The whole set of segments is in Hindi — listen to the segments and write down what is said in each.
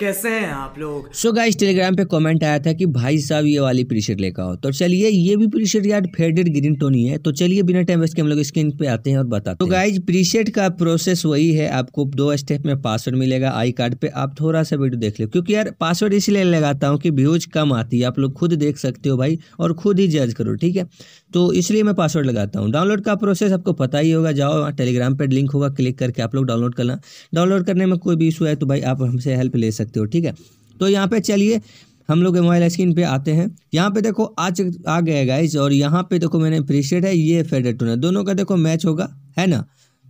कैसे हैं आप लोग सो गाइस टेलीग्राम पे कमेंट आया था कि भाई साहब ये वाली प्रीशेट लेकर आओ तो चलिए ये भी प्रीशेट यार फेडेड ग्रीन टोन ही है तो चलिए बिना टाइम वेस्ट के हम लोग स्क्रीन पे आते हैं और बताते तो गाइस प्रीशेट का प्रोसेस वही है आपको दो स्टेप में पासवर्ड मिलेगा आई कार्ड पे आप थोड़ा सा वीडियो देख लो क्योंकि यार पासवर्ड इसलिए लगाता हूँ की व्यूज कम आती है आप लोग खुद देख सकते हो भाई और खुद ही जज करो ठीक है तो इसलिए मैं पासवर्ड लगाता हूँ डाउनलोड का प्रोसेस आपको पता ही होगा जाओ वहाँ टेलीग्राम पर लिंक होगा क्लिक करके आप लोग डाउनलोड करना डाउनलोड करने में कोई भी इशू है तो भाई आप हमसे हेल्प ले सकते हो ठीक है तो यहाँ पर चलिए हम लोग मोबाइल स्क्रीन पे आते हैं यहाँ पे देखो आज आ गया गाइज और यहाँ पे देखो मैंने अप्रिशिएट है ये फेडरेट टूनर दोनों का देखो मैच होगा है ना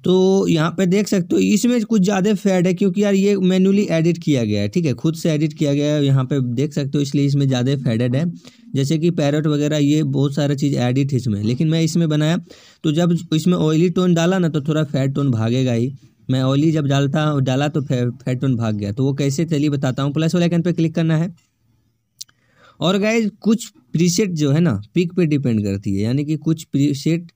तो यहाँ पे देख सकते हो इसमें कुछ ज़्यादा फैड है क्योंकि यार ये मैनुअली एडिट किया गया है ठीक है खुद से एडिट किया गया है यहाँ पे देख सकते हो इसलिए इसमें ज़्यादा फैडेड है जैसे कि पैरट वगैरह ये बहुत सारा चीज़ एडिट है इसमें लेकिन मैं इसमें बनाया तो जब इसमें ऑयली टोन डाला ना तो थोड़ा फैट टोन भागेगा ही मैं ऑयली जब डालता डाला तो फैट टोन भाग गया तो वो कैसे चलिए बताता हूँ प्लस वाले आइकन पर क्लिक करना है और गाइज कुछ प्रीसेट जो है ना पिक पे डिपेंड करती है यानी कि कुछ प्रीसेट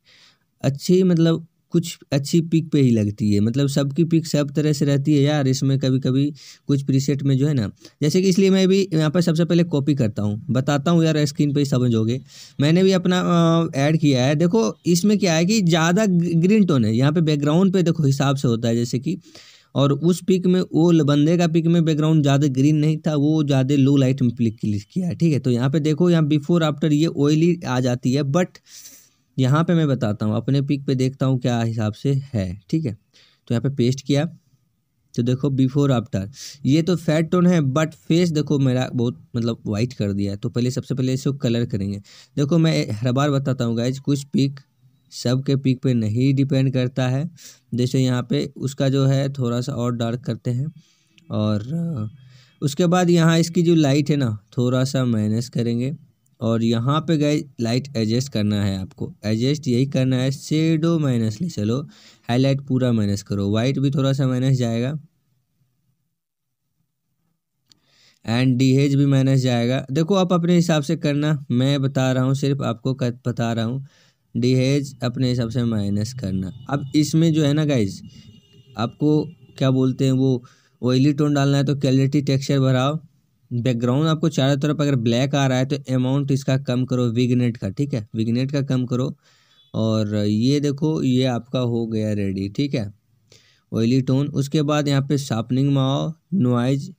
अच्छी मतलब कुछ अच्छी पिक पे ही लगती है मतलब सबकी पिक सब तरह से रहती है यार इसमें कभी कभी कुछ प्रीसेट में जो है ना जैसे कि इसलिए मैं भी यहाँ पर सबसे पहले कॉपी करता हूँ बताता हूँ यार स्क्रीन पर ही समझोगे मैंने भी अपना ऐड किया है देखो इसमें क्या है कि ज़्यादा ग्रीन टोन है यहाँ पर बैकग्राउंड पर देखो हिसाब से होता है जैसे कि और उस पिक में वो बंदे का पिक में बैकग्राउंड ज़्यादा ग्रीन नहीं था वो ज़्यादा लो लाइट में क्लिक किया ठीक है तो यहाँ पे देखो यहाँ बिफोर आफ्टर ये ऑयली आ जाती है बट यहाँ पे मैं बताता हूँ अपने पिक पे देखता हूँ क्या हिसाब से है ठीक है तो यहाँ पे पेस्ट किया तो देखो बिफोर आफ्टर ये तो फैट टोन है बट फेस देखो मेरा बहुत मतलब वाइट कर दिया है तो पहले सबसे पहले इसको कलर करेंगे देखो मैं हर बार बताता हूँ गाइज कुछ पिक सब के पिक पे नहीं डिपेंड करता है जैसे यहाँ पे उसका जो है थोड़ा सा और डार्क करते हैं और उसके बाद यहाँ इसकी जो लाइट है ना थोड़ा सा माइनस करेंगे और यहाँ पे गए लाइट एडजस्ट करना है आपको एडजस्ट यही करना है शेडो माइनस ले चलो हाईलाइट पूरा माइनस करो वाइट भी थोड़ा सा माइनस जाएगा एंड डीहेज भी माइनस जाएगा देखो आप अपने हिसाब से करना मैं बता रहा हूँ सिर्फ आपको बता रहा हूँ डीहेज अपने हिसाब से माइनस करना अब इसमें जो है ना गाइज आपको क्या बोलते हैं वो ऑयली टोन डालना है तो क्वालिटी टेक्सचर भराओ बैकग्राउंड आपको चारों तरफ अगर ब्लैक आ रहा है तो अमाउंट इसका कम करो विगनेट का ठीक है विगनेट का कम करो और ये देखो ये आपका हो गया रेडी ठीक है ऑयली टोन उसके बाद यहाँ पे शार्पनिंग में आओ नॉइज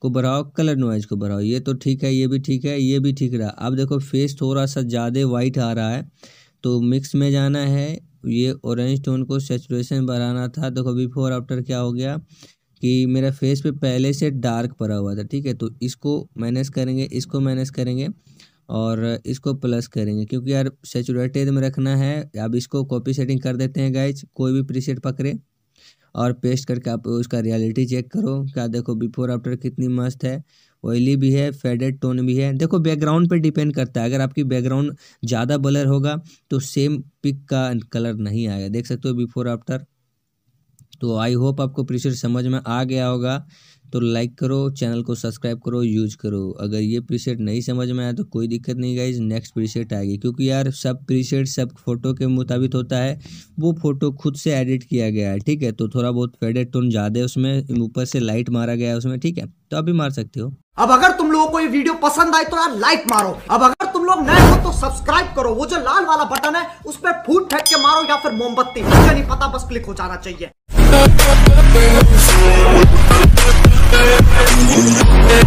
को बढ़ाओ कलर नॉइज को बढ़ाओ ये तो ठीक है ये भी ठीक है ये भी ठीक रहा अब देखो फेस थोड़ा सा ज़्यादा वाइट आ रहा है तो मिक्स में जाना है ये ऑरेंज टोन को सेचुरेशन बढ़ाना था देखो बिफोर आफ्टर क्या हो गया कि मेरा फेस पे पहले से डार्क पड़ा हुआ था ठीक है तो इसको मैनेज करेंगे इसको मैनेज करेंगे और इसको प्लस करेंगे क्योंकि यार सेचुरेटेड में रखना है अब इसको कॉपी सेटिंग कर देते हैं गाइज कोई भी प्रीसेट पकड़े और पेस्ट करके आप उसका रियलिटी चेक करो क्या देखो बिफोर आफ्टर कितनी मस्त है ऑयली भी है फेडेड टोन भी है देखो बैकग्राउंड पे डिपेंड करता है अगर आपकी बैकग्राउंड ज़्यादा ब्लर होगा तो सेम पिक का कलर नहीं आएगा देख सकते हो बिफोर आफ्टर तो आई होप आपको प्रीसेट समझ में आ गया होगा तो लाइक करो चैनल को सब्सक्राइब करो यूज करो अगर ये प्रीसेट नहीं समझ में आया तो कोई दिक्कत नहीं गाइज नेक्स्ट प्रीसेट आएगी क्योंकि यार सब प्रीसेट सब फोटो के मुताबिक होता है वो फोटो खुद से एडिट किया गया है ठीक है तो थोड़ा बहुत फेडेड टोन ज़्यादा है उसमें ऊपर से लाइट मारा गया है उसमें ठीक है तो आप भी मार सकते हो अब अगर तुम लोगों को ये वीडियो पसंद आए तो यार लाइक मारो अब अगर तुम लोग नए हो तो सब्सक्राइब करो वो जो लाल वाला बटन है उस पर फूट फेंक के मारो या फिर मोमबत्ती मुझे नहीं पता बस क्लिक हो जाना चाहिए Yeah.